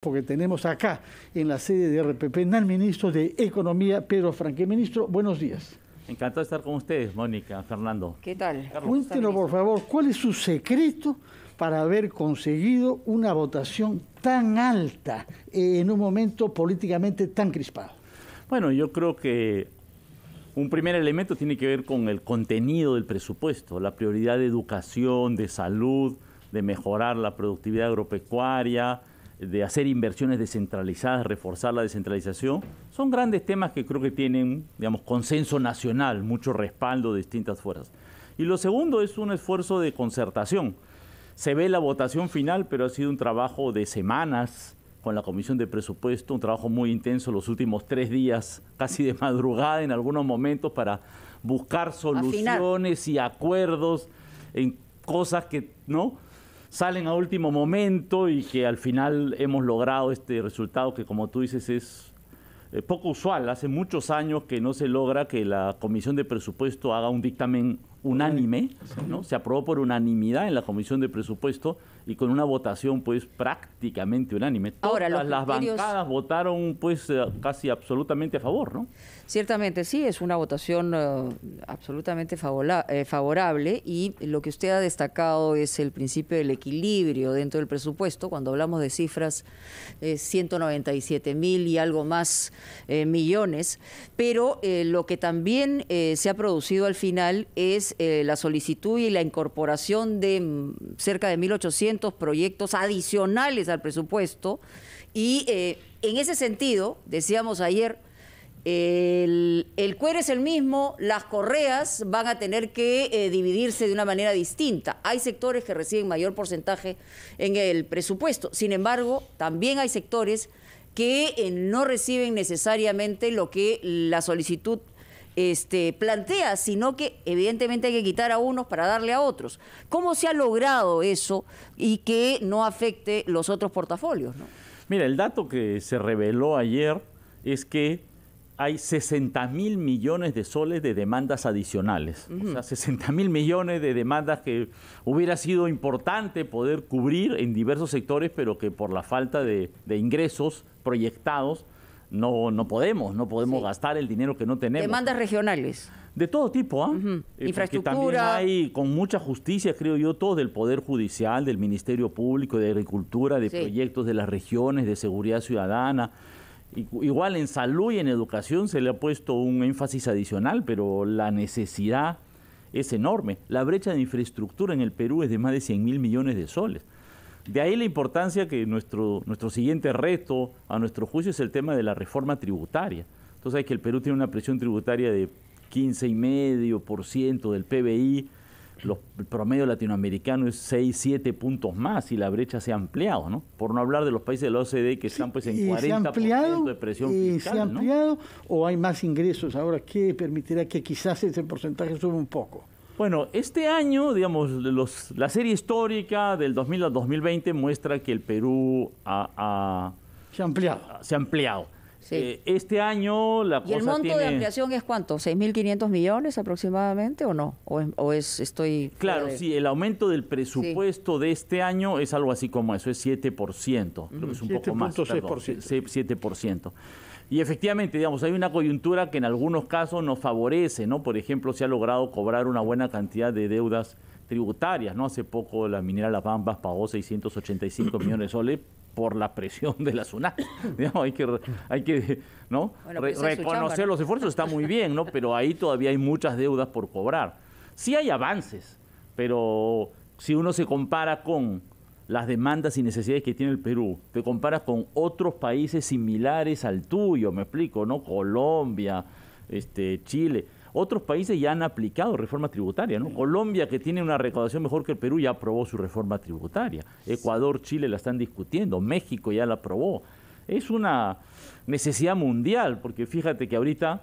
porque tenemos acá en la sede de RPP al ministro de Economía, Pedro Franque. Ministro, buenos días. Encantado de estar con ustedes, Mónica, Fernando. ¿Qué tal? Cuéntenos, por favor, ¿cuál es su secreto para haber conseguido una votación tan alta eh, en un momento políticamente tan crispado? Bueno, yo creo que un primer elemento tiene que ver con el contenido del presupuesto, la prioridad de educación, de salud, de mejorar la productividad agropecuaria, de hacer inversiones descentralizadas, reforzar la descentralización, son grandes temas que creo que tienen, digamos, consenso nacional, mucho respaldo de distintas fuerzas. Y lo segundo es un esfuerzo de concertación. Se ve la votación final, pero ha sido un trabajo de semanas con la Comisión de Presupuesto, un trabajo muy intenso los últimos tres días, casi de madrugada en algunos momentos, para buscar soluciones y acuerdos en cosas que, ¿no? salen a último momento y que al final hemos logrado este resultado que como tú dices es eh, poco usual. Hace muchos años que no se logra que la Comisión de Presupuesto haga un dictamen unánime, ¿no? Se aprobó por unanimidad en la Comisión de Presupuesto y con una votación pues prácticamente unánime. Ahora, las bancadas votaron pues eh, casi absolutamente a favor, ¿no? Ciertamente sí, es una votación eh, absolutamente eh, favorable y lo que usted ha destacado es el principio del equilibrio dentro del presupuesto. Cuando hablamos de cifras, 197 mil y algo más millones, pero lo que también se ha producido al final es eh, la solicitud y la incorporación de mm, cerca de 1.800 proyectos adicionales al presupuesto. Y eh, en ese sentido, decíamos ayer, el, cuero es el mismo, las correas van a tener que eh, dividirse de una manera distinta. Hay sectores que reciben mayor porcentaje en el presupuesto, sin embargo, también hay sectores que no reciben necesariamente lo que la solicitud este, plantea, sino que evidentemente hay que quitar a unos para darle a otros. ¿Cómo se ha logrado eso y que no afecte los otros portafolios? Mira, el dato que se reveló ayer es que hay 60 mil millones de soles de demandas adicionales. O sea, 60 mil millones de demandas que hubiera sido importante poder cubrir en diversos sectores, pero que por la falta de ingresos proyectados no, no podemos, no podemos gastar el dinero que no tenemos. Demandas regionales. De todo tipo, ¿ah? Eh, infraestructura. Porque también hay, con mucha justicia, creo yo, todo del Poder Judicial, del Ministerio Público, de Agricultura, de proyectos de las regiones, de seguridad ciudadana. Igual en salud y en educación se le ha puesto un énfasis adicional, pero la necesidad es enorme. La brecha de infraestructura en el Perú es de más de 100 mil millones de soles. De ahí la importancia que nuestro, nuestro siguiente reto, a nuestro juicio, es el tema de la reforma tributaria. Entonces, hay que el Perú tiene una presión tributaria de 15,5% del PBI, los, el promedio latinoamericano es 6, 7 puntos más y la brecha se ha ampliado, ¿no? Por no hablar de los países de la OCDE que están pues en 40% de presión fiscal, ¿Se ha ampliado o hay más ingresos ahora que permitirá que quizás ese porcentaje suba un poco? Bueno, este año, digamos, los, la serie histórica del 2000 al 2020 muestra que el Perú ha, se ha ampliado. Se ha ampliado. Eh, este año la cosa ¿Y el monto de ampliación es cuánto? ¿6.500 millones aproximadamente o no? ¿O es, estoy...? Claro, sí, el aumento del presupuesto de este año es algo así como eso, es 7%, que es un poco más. 7.6%. 7%. Y efectivamente, digamos, hay una coyuntura que en algunos casos nos favorece, ¿no? Por ejemplo, se ha logrado cobrar una buena cantidad de deudas tributarias, ¿no? Hace poco la minera Las Bambas pagó 685 millones de soles por la presión de la SUNAT. hay que, hay que ¿no? Pues reconocer los esfuerzos, está muy bien, ¿no? pero ahí todavía hay muchas deudas por cobrar. Sí hay avances, pero si uno se compara con las demandas y necesidades que tiene el Perú, te comparas con otros países similares al tuyo, me explico, ¿no? Colombia, este, Chile. Otros países ya han aplicado reforma tributaria, ¿no? Colombia, que tiene una recaudación mejor que el Perú, ya aprobó su reforma tributaria. Ecuador, Chile la están discutiendo, México ya la aprobó. Es una necesidad mundial, porque fíjate que ahorita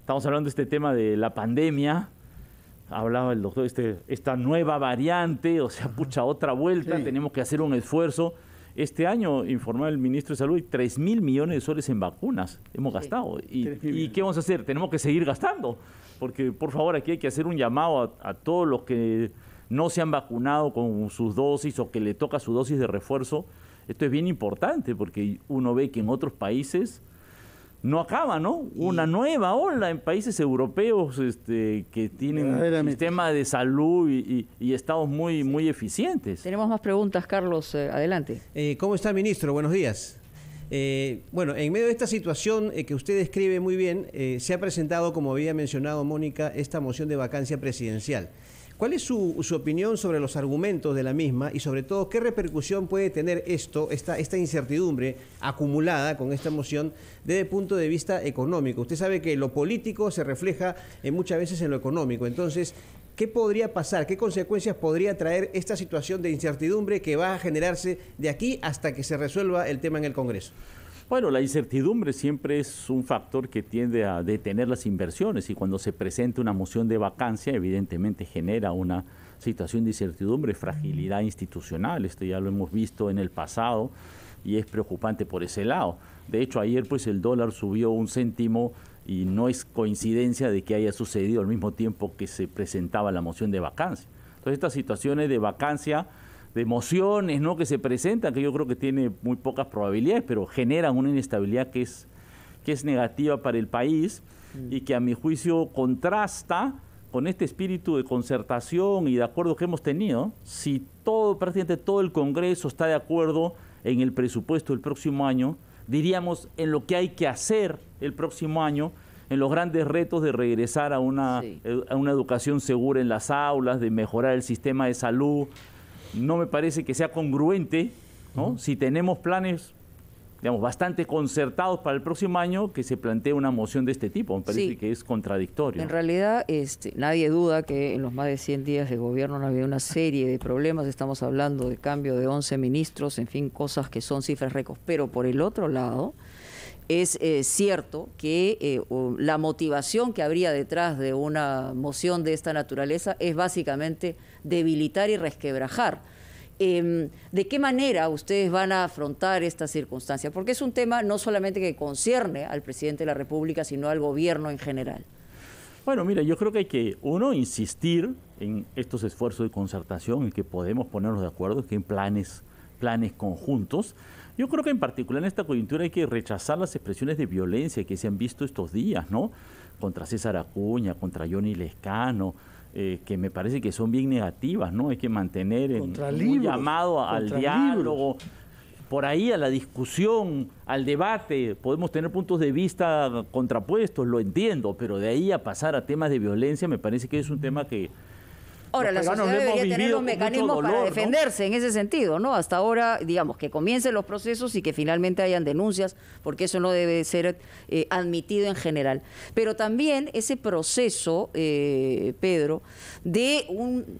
estamos hablando de este tema de la pandemia, hablaba el doctor, este, esta nueva variante, o sea, pucha, otra vuelta, tenemos que hacer un esfuerzo. Este año, informó el ministro de Salud, 3 mil millones de soles en vacunas hemos gastado. Y, qué vamos a hacer? Tenemos que seguir gastando, porque por favor aquí hay que hacer un llamado a todos los que no se han vacunado con sus dosis o que le toca su dosis de refuerzo. Esto es bien importante porque uno ve que en otros países no acaba, ¿no? Una nueva ola en países europeos este, que tienen un sistema de salud y, estados muy, muy eficientes. Tenemos más preguntas, Carlos. Eh, adelante. Eh, ¿Cómo está, ministro? Buenos días. Eh, bueno, en medio de esta situación que usted describe muy bien, se ha presentado, como había mencionado Mónica, esta moción de vacancia presidencial. ¿Cuál es su, opinión sobre los argumentos de la misma y sobre todo qué repercusión puede tener esto, esta, esta incertidumbre acumulada con esta moción desde el punto de vista económico? Usted sabe que lo político se refleja en eh, muchas veces en lo económico. Entonces, ¿qué podría pasar? ¿Qué consecuencias podría traer esta situación de incertidumbre que va a generarse de aquí hasta que se resuelva el tema en el Congreso? Bueno, la incertidumbre siempre es un factor que tiende a detener las inversiones y cuando se presenta una moción de vacancia, evidentemente genera una situación de incertidumbre, fragilidad institucional. Esto ya lo hemos visto en el pasado y es preocupante por ese lado. De hecho, ayer pues el dólar subió un céntimo y no es coincidencia de que haya sucedido al mismo tiempo que se presentaba la moción de vacancia. Entonces, estas situaciones de vacancia de emociones ¿no? que se presentan, que yo creo que tiene muy pocas probabilidades, pero generan una inestabilidad que es, que es negativa para el país y mm. que a mi juicio contrasta con este espíritu de concertación y de acuerdo que hemos tenido. Si todo, prácticamente todo el Congreso está de acuerdo en el presupuesto del próximo año, diríamos en lo que hay que hacer el próximo año, en los grandes retos de regresar a una, eh, a una educación segura en las aulas, de mejorar el sistema de salud, no me parece que sea congruente, ¿no? Si tenemos planes digamos, bastante concertados para el próximo año que se plantee una moción de este tipo. Me parece que es contradictorio. En realidad, este, nadie duda que en los más de 100 días de gobierno no había una serie de problemas. Estamos hablando de cambio de 11 ministros, en fin, cosas que son cifras récords. Pero por el otro lado, es eh, cierto que eh, la motivación que habría detrás de una moción de esta naturaleza es básicamente debilitar y resquebrajar. Em, ¿De qué manera ustedes van a afrontar esta circunstancia? Porque es un tema no solamente que concierne al presidente de la República, sino al gobierno en general. Bueno, mira, yo creo que hay que, uno, insistir en estos esfuerzos de concertación, en que podemos ponernos de acuerdo, que en planes, planes conjuntos. Yo creo que en particular en esta coyuntura hay que rechazar las expresiones de violencia que se han visto estos días, ¿no? Contra César Acuña, contra Johnny Lescano, eh, que me parece que son bien negativas, ¿no? Hay que mantener en, un llamado al diálogo, por ahí a la discusión, al debate. Podemos tener puntos de vista contrapuestos, lo entiendo, pero de ahí a pasar a temas de violencia me parece que es un tema que Ahora, la sociedad debería tener los mecanismos para defenderse en ese sentido, ¿no? Hasta ahora, digamos, que comiencen los procesos y que finalmente hayan denuncias, porque eso no debe ser eh, admitido en general. Pero también ese proceso, eh, Pedro, de un,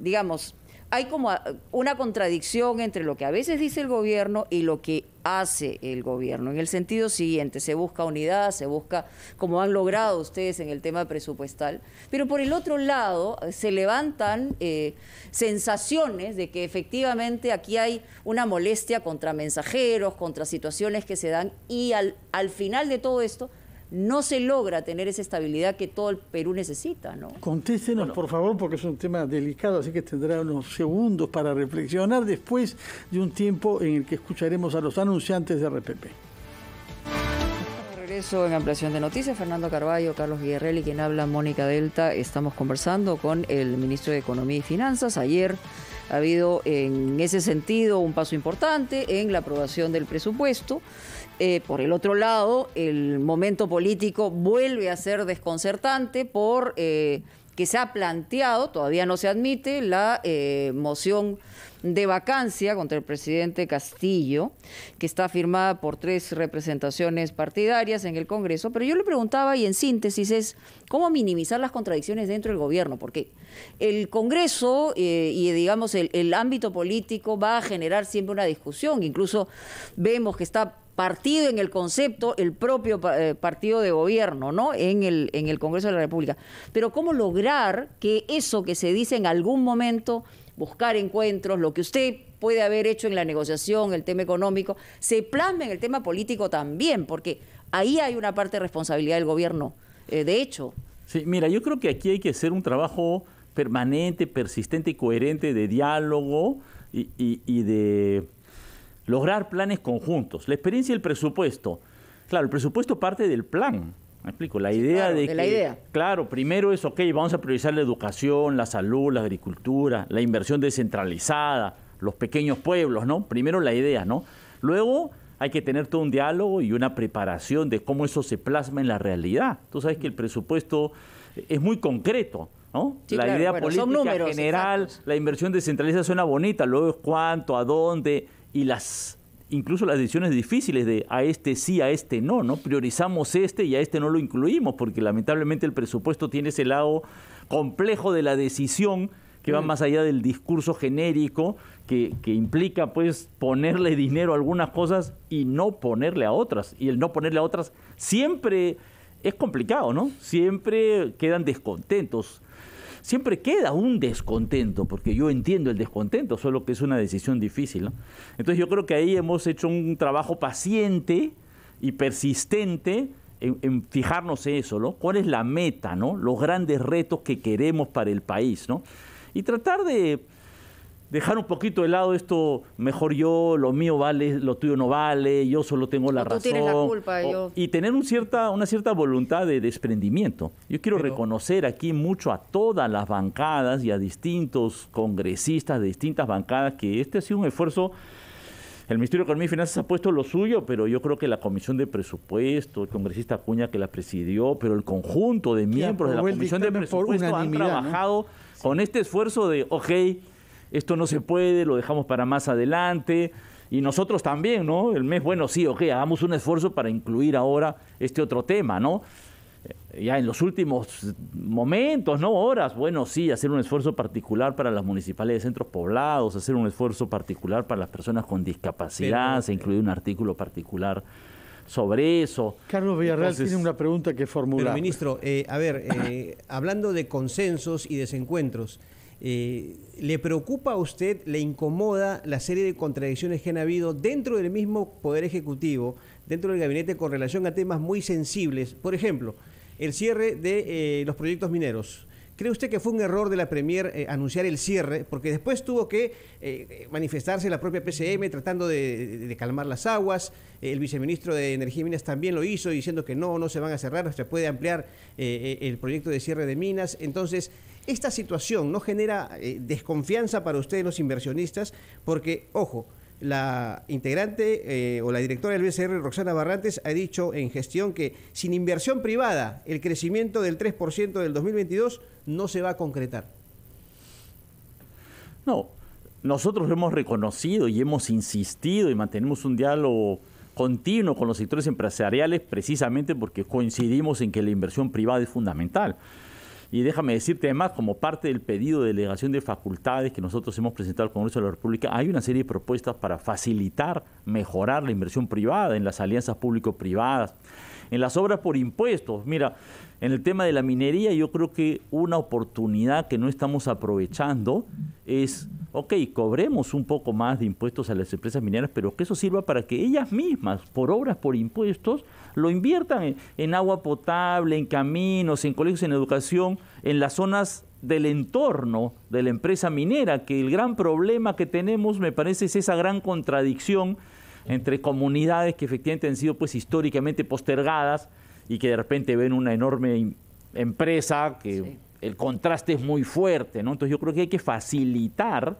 digamos, hay como ah, una contradicción entre lo que a veces dice el gobierno y lo que hace el gobierno, en el sentido siguiente, se busca unidad, se busca, como han logrado ustedes en el tema presupuestal, pero por el otro lado eh, se levantan eh, sensaciones de que efectivamente aquí hay una molestia contra mensajeros, contra situaciones que se dan y al final de todo esto no se logra tener esa estabilidad que todo el Perú necesita, ¿no? Contéstenos, por favor, porque es un tema delicado, así que tendrá unos segundos para reflexionar después de un tiempo en el que escucharemos a los anunciantes de RPP. Regreso en ampliación de noticias, Fernando Carballo, Carlos y quien habla, Mónica Delta. Estamos conversando con el ministro de Economía y Finanzas. Ayer ha habido en ese sentido un paso importante en la aprobación del presupuesto. Eh, por el otro lado, el momento político vuelve a ser desconcertante por eh, que se ha planteado, todavía no se admite, la eh, moción de vacancia contra el presidente Castillo, que está firmada por tres representaciones partidarias en el Congreso. Pero yo le preguntaba, y en síntesis, es cómo minimizar las contradicciones dentro del gobierno, porque el Congreso y, digamos, el ámbito político va a generar siempre una discusión. Incluso vemos que está partido en el concepto, el propio eh, partido de gobierno, ¿no? En el, en el Congreso de la República. Pero ¿cómo lograr que eso que se dice en algún momento, buscar encuentros, lo que usted puede haber hecho en la negociación, el tema económico, se plasme en el tema político también? Porque ahí hay una parte de responsabilidad del gobierno, eh, de hecho. Sí, mira, yo creo que aquí hay que hacer un trabajo permanente, persistente y coherente de diálogo y de lograr planes conjuntos. La experiencia y el presupuesto. Claro, el presupuesto parte del plan. Me explico, la idea de, que, claro, primero es, ok, vamos a priorizar la educación, la salud, la agricultura, la inversión descentralizada, los pequeños pueblos, ¿no? Primero la idea, ¿no? Luego hay que tener todo un diálogo y una preparación de cómo eso se plasma en la realidad. Tú sabes que el presupuesto es muy concreto, ¿no? la idea política general, la inversión descentralizada suena bonita, luego es cuánto, a dónde, y las incluso las decisiones difíciles de a este sí, a este no, ¿no? Priorizamos este y a este no lo incluimos, porque lamentablemente el presupuesto tiene ese lado complejo de la decisión que va mm. más allá del discurso genérico que, que, implica pues ponerle dinero a algunas cosas y no ponerle a otras. Y el no ponerle a otras siempre es complicado, ¿no? Siempre quedan descontentos siempre queda un descontento, porque yo entiendo el descontento, solo que es una decisión difícil. Entonces yo creo que ahí hemos hecho un trabajo paciente y persistente en, fijarnos eso, ¿no? ¿Cuál es la meta, ¿no? Los grandes retos que queremos para el país, ¿no? Y tratar de dejar un poquito de lado esto, mejor yo, lo mío vale, lo tuyo no vale, yo solo tengo la razón. Tú tienes la culpa, yo... Y tener cierta, una cierta voluntad de desprendimiento. Yo quiero reconocer aquí mucho a todas las bancadas y a distintos congresistas de distintas bancadas que este ha sido un esfuerzo el Ministerio de Economía y Finanzas ha puesto lo suyo, pero yo creo que la Comisión de Presupuesto, el congresista Acuña que la presidió, pero el conjunto de miembros de la Comisión de Presupuesto han trabajado con este esfuerzo de, ok, esto no se puede, lo dejamos para más adelante. Y nosotros también, ¿no? El mes, bueno, sí, ok, hagamos un esfuerzo para incluir ahora este otro tema, ¿no? Eh, ya en los últimos momentos, no horas, bueno, sí, hacer un esfuerzo particular para las municipales de centros poblados, hacer un esfuerzo particular para las personas con discapacidad, incluir se eh, incluye un artículo particular sobre eso. Carlos Villarreal tiene una pregunta que formular. ministro, eh, a ver, hablando de consensos y desencuentros, eh, ¿Le preocupa a usted, le incomoda la serie de contradicciones que han habido dentro del mismo Poder Ejecutivo, dentro del gabinete con relación a temas muy sensibles? Por ejemplo, el cierre de eh, los proyectos mineros. ¿Cree usted que fue un error de la Premier eh, anunciar el cierre? Porque después tuvo que manifestarse la propia PCM tratando de, calmar las aguas. El viceministro de Energía y Minas también lo hizo diciendo que no, no se van a cerrar, se puede ampliar el proyecto de cierre de minas. Entonces, ¿Esta situación no genera eh, desconfianza para ustedes los inversionistas? Porque, ojo, la integrante eh, o la directora del BCR, Roxana Barrantes, ha dicho en gestión que sin inversión privada el crecimiento del 3% del 2022 no se va a concretar. No, nosotros hemos reconocido y hemos insistido y mantenemos un diálogo continuo con los sectores empresariales precisamente porque coincidimos en que la inversión privada es fundamental. Y déjame decirte además, como parte del pedido de delegación de facultades que nosotros hemos presentado al Congreso de la República, hay una serie de propuestas para facilitar, mejorar la inversión privada en las alianzas público-privadas, en las obras por impuestos. Mira, en el tema de la minería, yo creo que una oportunidad que no estamos aprovechando es, ok, cobremos un poco más de impuestos a las empresas mineras, pero que eso sirva para que ellas mismas, por obras, por impuestos, lo inviertan en, agua potable, en caminos, en colegios, en educación, en las zonas del entorno de la empresa minera, que el gran problema que tenemos, me parece, es esa gran contradicción entre comunidades que efectivamente han sido pues históricamente postergadas y que de repente ven una enorme em, empresa que el contraste es muy fuerte, ¿no? Entonces yo creo que hay que facilitar,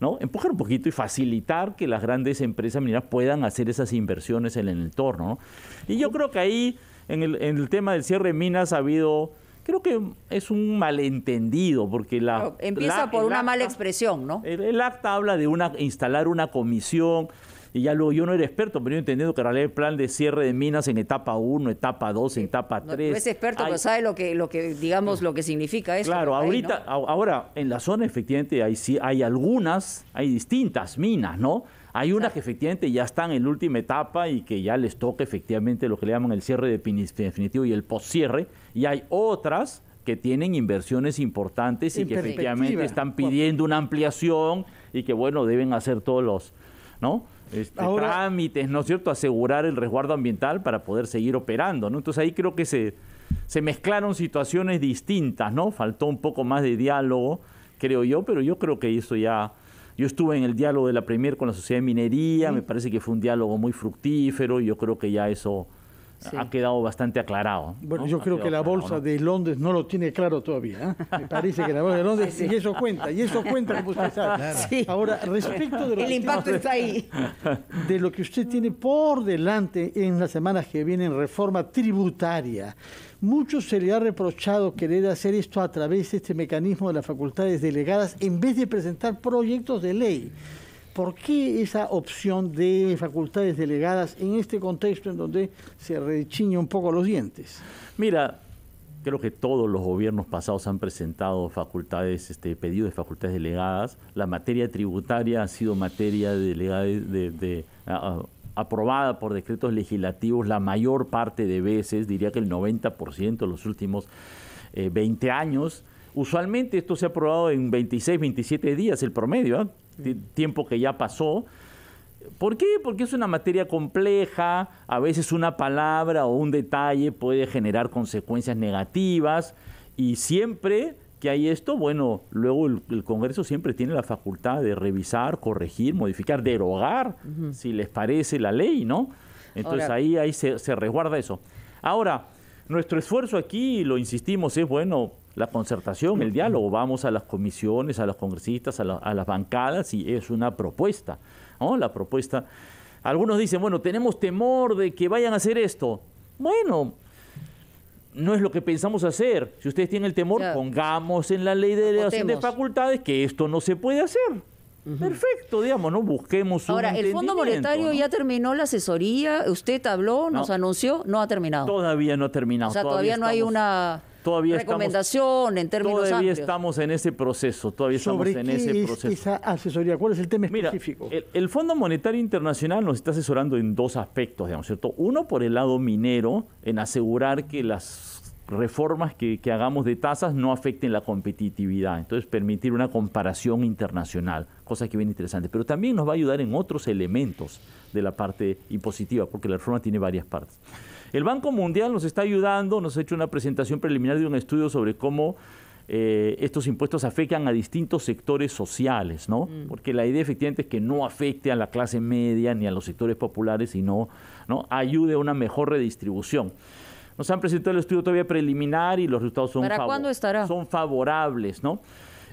¿no? Empujar un poquito y facilitar que las grandes empresas mineras puedan hacer esas inversiones en el entorno, Y yo creo que ahí, en el, tema del cierre de minas, ha habido creo que es un malentendido, porque la... empieza por una mala expresión, ¿no? El, el, acta habla de una, instalar una comisión y ya luego yo no era experto, pero yo entendiendo que era el plan de cierre de minas en etapa 1, etapa 2, etapa 3. No, es experto, pero sabe lo que, lo que digamos, lo que significa eso. Claro, ahorita, ahora en la zona efectivamente hay, sí, hay algunas, hay distintas minas, ¿no? Hay unas que efectivamente ya están en última etapa y que ya les toca efectivamente lo que le llaman el cierre definitivo y el postcierre Y hay otras que tienen inversiones importantes y que efectivamente están pidiendo una ampliación y que, bueno, deben hacer todos los, ¿no? Este, trámites, ¿no es cierto?, asegurar el resguardo ambiental para poder seguir operando, ¿no? Entonces ahí creo que se, se mezclaron situaciones distintas, ¿no? Faltó un poco más de diálogo, creo yo, pero yo creo que eso ya... Yo estuve en el diálogo de la Premier con la Sociedad de Minería, me parece que fue un diálogo muy fructífero, y yo creo que ya eso ha quedado bastante aclarado. Bueno, yo creo que la bolsa de Londres no lo tiene claro todavía. ¿eh? Me parece que la bolsa de Londres, y eso cuenta, y eso cuenta, como usted Ahora, respecto de lo que De lo que usted tiene por delante en las semanas que vienen, reforma tributaria. Mucho se le ha reprochado querer hacer esto a través de este mecanismo de las facultades delegadas en vez de presentar proyectos de ley. ¿Por qué esa opción de facultades delegadas en este contexto en donde se rechiña un poco los dientes? Mira, creo que todos los gobiernos pasados han presentado facultades, este, pedido de facultades delegadas. La materia tributaria ha sido materia de, aprobada por decretos legislativos la mayor parte de veces, diría que el 90% en los últimos 20 eh, años. Usualmente esto se ha aprobado en 26, 27 días, el promedio. ¿ah? tiempo que ya pasó. ¿Por qué? Porque es una materia compleja, a veces una palabra o un detalle puede generar consecuencias negativas y siempre que hay esto, bueno, luego el, Congreso siempre tiene la facultad de revisar, corregir, modificar, derogar, si les parece la ley, ¿no? Entonces ahí, ahí se, se resguarda eso. Ahora, nuestro esfuerzo aquí, lo insistimos, es bueno, la concertación, el diálogo. Vamos a las comisiones, a los congresistas, a, las bancadas y es una propuesta. La propuesta. Algunos dicen, bueno, tenemos temor de que vayan a hacer esto. Bueno, no es lo que pensamos hacer. Si ustedes tienen el temor, pongamos en la ley de de facultades que esto no se puede hacer. Perfecto, digamos, ¿no? Busquemos Ahora, el Fondo Monetario ya terminó la asesoría, usted habló, nos anunció, no ha terminado. Todavía no ha terminado. O sea, todavía, no hay una Todavía Recomendación estamos, en términos Todavía estamos en ese proceso, todavía ¿Sobre estamos en ese asesoría, ¿cuál es el tema específico? el, Fondo Monetario Internacional nos está asesorando en dos aspectos, digamos, ¿cierto? Uno por el lado minero, en asegurar que las reformas que, hagamos de tasas no afecten la competitividad. Entonces, permitir una comparación internacional, cosa que viene interesante. Pero también nos va a ayudar en otros elementos de la parte impositiva, porque la reforma tiene varias partes. El Banco Mundial nos está ayudando, nos ha hecho una presentación preliminar de un estudio sobre cómo eh, estos impuestos afectan a distintos sectores sociales, ¿no? Mm. Porque la idea efectivamente es que no afecte a la clase media ni a los sectores populares, sino ayude a una mejor redistribución. Nos han presentado el estudio todavía preliminar y los resultados son, son favorables, ¿no?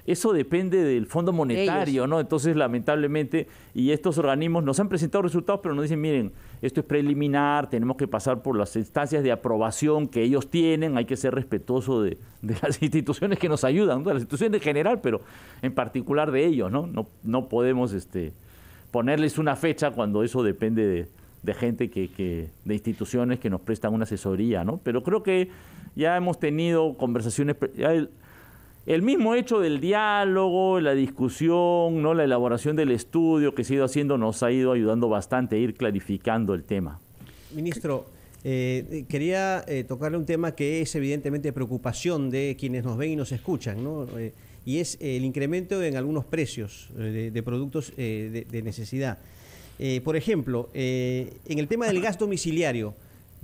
eso depende del Fondo Monetario, ¿no? Entonces, lamentablemente, y estos organismos nos han presentado resultados, pero nos dicen, miren, esto es preliminar, tenemos que pasar por las instancias de aprobación que ellos tienen, hay que ser respetuoso de, las instituciones que nos ayudan, ¿no? de las instituciones en general, pero en particular de ellos, ¿no? No, no podemos este, ponerles una fecha cuando eso depende de, gente que, de instituciones que nos prestan una asesoría, ¿no? Pero creo que ya hemos tenido conversaciones, ya el mismo hecho del diálogo, la discusión, ¿no? la elaboración del estudio que se ha ido haciendo nos ha ido ayudando bastante a ir clarificando el tema. Ministro, eh, quería eh, tocarle un tema que es evidentemente preocupación de quienes nos ven y nos escuchan, ¿no? Eh, y es el incremento en algunos precios de, productos de, de, necesidad. por ejemplo, en el tema del gasto domiciliario,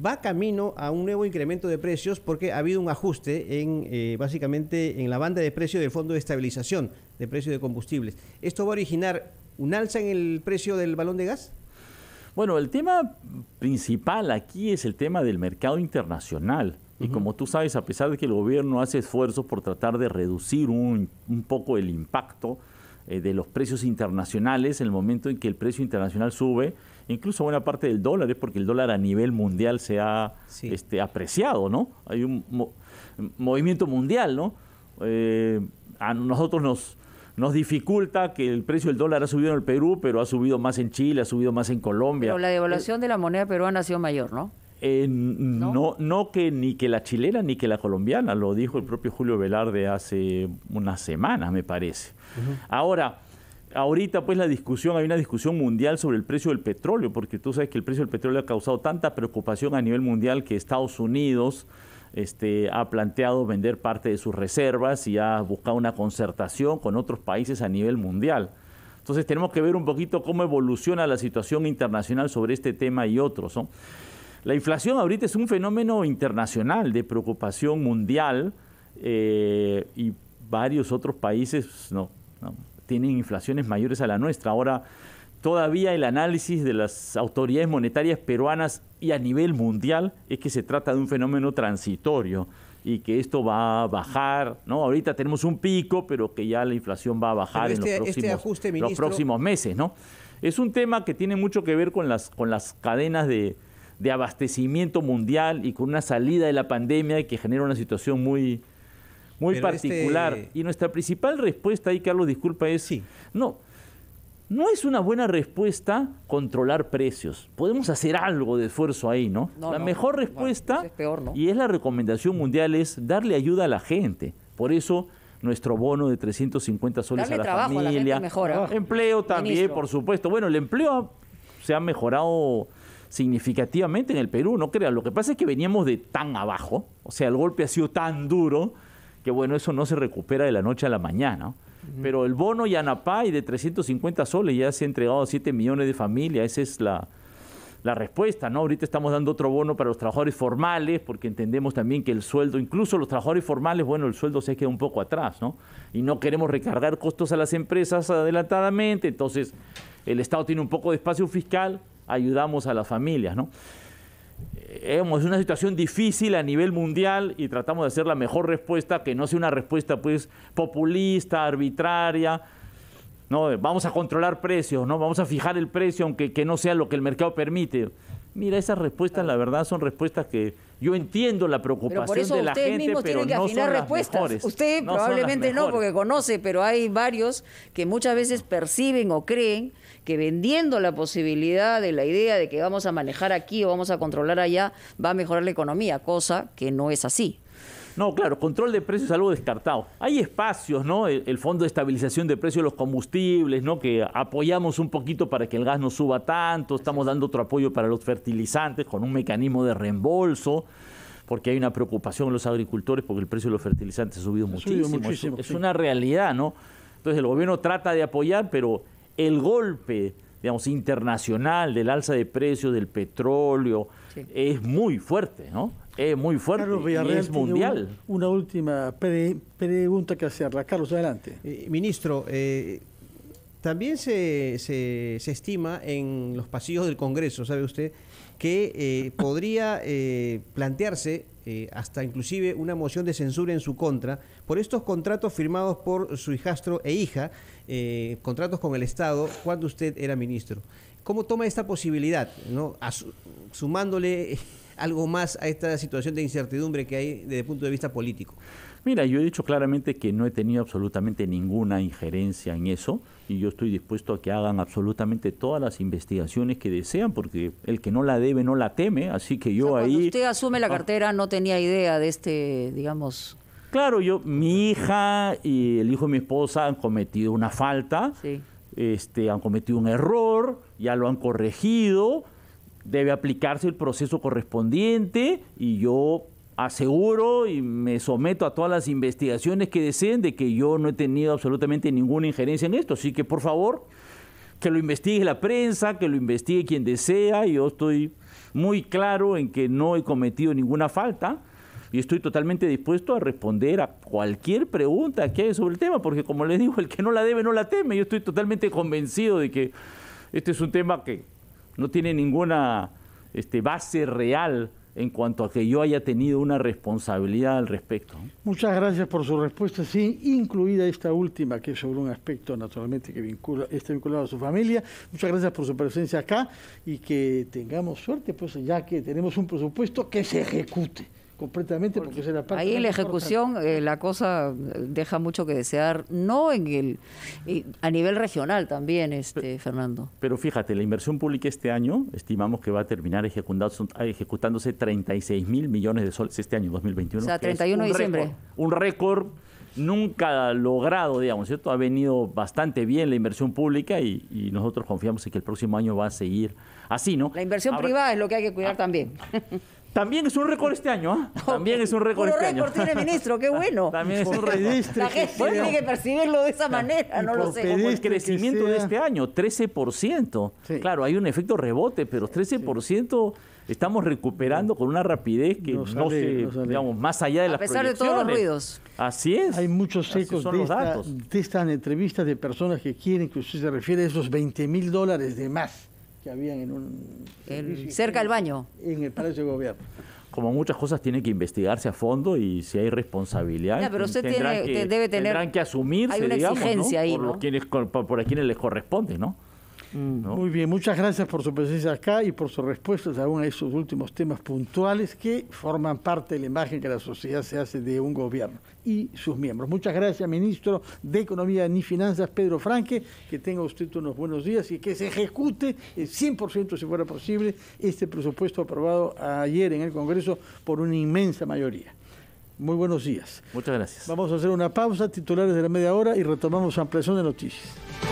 va camino a un nuevo incremento de precios porque ha habido un ajuste en eh, básicamente en la banda de precios del Fondo de Estabilización de Precios de Combustibles. ¿Esto va a originar un alza en el precio del balón de gas? Bueno, el tema principal aquí es el tema del mercado internacional. Y como tú sabes, a pesar de que el gobierno hace esfuerzos por tratar de reducir un, poco el impacto eh, de los precios internacionales, en el momento en que el precio internacional sube, incluso buena parte del dólar es porque el dólar a nivel mundial se ha este, apreciado, ¿no? Hay un movimiento mundial, ¿no? Eh, a nosotros nos, nos dificulta que el precio del dólar ha subido en el Perú, pero ha subido más en Chile, ha subido más en Colombia. Pero la devaluación eh, de la moneda peruana ha sido mayor, eh, ¿no? ¿No? ¿no? que ni que la chilena ni que la colombiana, lo dijo el propio Julio Velarde hace unas semanas, me parece. Ahora, ahorita pues la discusión, hay una discusión mundial sobre el precio del petróleo, porque tú sabes que el precio del petróleo ha causado tanta preocupación a nivel mundial que Estados Unidos este, ha planteado vender parte de sus reservas y ha buscado una concertación con otros países a nivel mundial. Entonces tenemos que ver un poquito cómo evoluciona la situación internacional sobre este tema y otros. La inflación ahorita es un fenómeno internacional de preocupación mundial eh, y varios otros países no tienen inflaciones mayores a la nuestra. Ahora, todavía el análisis de las autoridades monetarias peruanas y a nivel mundial es que se trata de un fenómeno transitorio y que esto va a bajar, ¿no? Ahorita tenemos un pico, pero que ya la inflación va a bajar en los este, este próximos, los próximos meses, ¿no? Es un tema que tiene mucho que ver con las, con las cadenas de, de abastecimiento mundial y con una salida de la pandemia que genera una situación muy, muy este particular. Y nuestra principal respuesta ahí, Carlos, disculpa, es sí. no. No es una buena respuesta controlar precios. Podemos hacer algo de esfuerzo ahí, ¿no? la mejor respuesta, y es la recomendación mundial, es darle ayuda a la gente. Por eso nuestro bono de 350 soles a la familia. La ¿eh? ah, empleo también, por supuesto. Bueno, el empleo se ha mejorado significativamente en el Perú, no crean. Lo que pasa es que veníamos de tan abajo, o sea, el golpe ha sido tan duro que bueno, eso no se recupera de la noche a la mañana. Pero el bono Yanapay de 350 soles ya se ha entregado a 7 millones de familias. Esa es la, la, respuesta, ¿no? Ahorita estamos dando otro bono para los trabajadores formales, porque entendemos también que el sueldo, incluso los trabajadores formales, bueno, el sueldo se queda un poco atrás, ¿no? Y no queremos recargar costos a las empresas adelantadamente. Entonces, el Estado tiene un poco de espacio fiscal, ayudamos a las familias, ¿no? es una situación difícil a nivel mundial y tratamos de hacer la mejor respuesta, que no sea una respuesta pues populista, arbitraria. No, vamos a controlar precios, ¿no? Vamos a fijar el precio aunque que no sea lo que el mercado permite. Mira, esas respuestas, la verdad, son respuestas que yo entiendo la preocupación de la ustedes gente, mismos pero tienen que afinar respuestas. Usted probablemente no, porque conoce, pero hay varios que muchas veces perciben o creen que vendiendo la posibilidad de la idea de que vamos a manejar aquí o vamos a controlar allá, va a mejorar la economía, cosa que no es así. No, claro, control de precios es algo descartado. Hay espacios, ¿no? El, Fondo de Estabilización de Precios de los Combustibles, ¿no? Que apoyamos un poquito para que el gas no suba tanto, estamos dando otro apoyo para los fertilizantes con un mecanismo de reembolso porque hay una preocupación en los agricultores porque el precio de los fertilizantes ha subido, muchísimo. es, una realidad, ¿no? Entonces el gobierno trata de apoyar, pero el golpe, digamos, internacional del alza de precios del petróleo es muy fuerte, ¿no? es muy fuerte es mundial. una última pregunta que hacerla. Carlos, adelante. Eh, ministro, eh, también se, estima en los pasillos del Congreso, ¿sabe usted? que eh, podría plantearse hasta inclusive una moción de censura en su contra por estos contratos firmados por su hijastro e hija, contratos con el Estado, cuando usted era ministro. ¿Cómo toma esta posibilidad? ¿no? sumándole algo más a esta situación de incertidumbre que hay desde el punto de vista político? Mira, yo he dicho claramente que no he tenido absolutamente ninguna injerencia en eso y yo estoy dispuesto a que hagan absolutamente todas las investigaciones que desean porque el que no la debe no la teme, así que yo ahí... usted asume la ah. cartera no tenía idea de este, digamos, Claro, yo, mi hija y el hijo de mi esposa han cometido una falta, este, han cometido un error, ya lo han corregido, debe aplicarse el proceso correspondiente y yo aseguro y me someto a todas las investigaciones que deseen de que yo no he tenido absolutamente ninguna injerencia en esto. Así que por favor, que lo investigue la prensa, que lo investigue quien desea. Yo estoy muy claro en que no he cometido ninguna falta y estoy totalmente dispuesto a responder a cualquier pregunta que haya sobre el tema, porque como les digo, el que no la debe no la teme. Yo estoy totalmente convencido de que este es un tema que no tiene ninguna este, base real en cuanto a que yo haya tenido una responsabilidad al respecto. Muchas gracias por su respuesta, sí, incluida esta última, que es sobre un aspecto naturalmente que vincula, está vinculado a su familia. Muchas gracias por su presencia acá y que tengamos suerte, pues ya que tenemos un presupuesto que se ejecute completamente porque, es ahí la ejecución eh, la cosa deja mucho que desear no en el a nivel regional también este Fernando pero fíjate la inversión pública este año estimamos que va a terminar ejecutándose 36 mil millones de soles este año 2021 o sea 31 de diciembre un récord nunca logrado, digamos, ¿cierto? Ha venido bastante bien la inversión pública y, nosotros confiamos en que el próximo año va a seguir así, ¿no? La inversión privada es lo que hay que cuidar ah, también. También es un récord este año, ¿ah? También es un récord este año. un récord tiene ministro, qué bueno. También es un récord. La gente tiene que percibirlo de esa manera, no lo sé. Como el crecimiento de este año, 13%. Claro, hay un efecto rebote, pero 13% estamos recuperando con una rapidez que no se, digamos, más allá de A pesar de todos los ruidos. Así es. Hay muchos ecos de, esta, de estas entrevistas de personas que quieren que usted se refiere a esos 20 mil dólares de más que habían en un... cerca del baño. En el Palacio de Gobierno como muchas cosas tiene que investigarse a fondo y si hay responsabilidad pero tendrán tiene, que, debe tener, que asumirse por, quienes les corresponde no Mm. Muy bien, muchas gracias por su presencia acá y por sus respuestas aún a esos últimos temas puntuales que forman parte de la imagen que la sociedad se hace de un gobierno y sus miembros. Muchas gracias, ministro de Economía y Finanzas, Pedro Franque. Que tenga usted unos buenos días y que se ejecute el 100%, si fuera posible, este presupuesto aprobado ayer en el Congreso por una inmensa mayoría. Muy buenos días. Muchas gracias. Vamos a hacer una pausa, titulares de la media hora y retomamos ampliación de noticias.